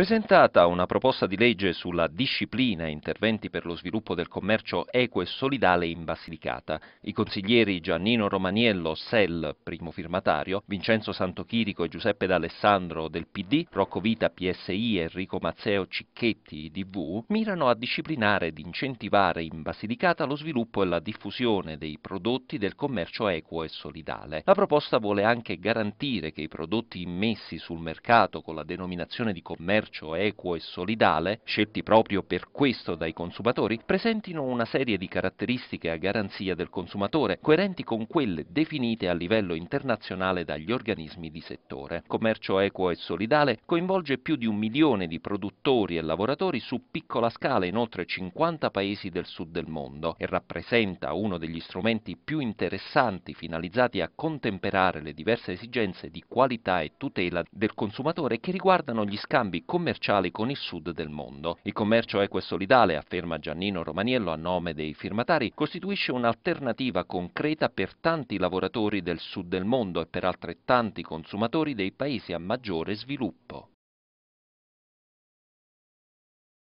presentata una proposta di legge sulla disciplina e interventi per lo sviluppo del commercio equo e solidale in Basilicata. I consiglieri Giannino Romaniello, SEL, primo firmatario, Vincenzo Santochirico e Giuseppe D'Alessandro del PD, Rocco Vita, PSI, e Enrico Mazzeo Cicchetti, DV, mirano a disciplinare ed incentivare in Basilicata lo sviluppo e la diffusione dei prodotti del commercio equo e solidale. La proposta vuole anche garantire che i prodotti immessi sul mercato con la denominazione di commercio commercio equo e solidale, scelti proprio per questo dai consumatori, presentino una serie di caratteristiche a garanzia del consumatore, coerenti con quelle definite a livello internazionale dagli organismi di settore. Commercio equo e solidale coinvolge più di un milione di produttori e lavoratori su piccola scala in oltre 50 paesi del sud del mondo e rappresenta uno degli strumenti più interessanti finalizzati a contemperare le diverse esigenze di qualità e tutela del consumatore che riguardano gli scambi commerciali commerciali con il sud del mondo. Il commercio equesolidale, afferma Giannino Romaniello a nome dei firmatari, costituisce un'alternativa concreta per tanti lavoratori del sud del mondo e per altrettanti consumatori dei paesi a maggiore sviluppo.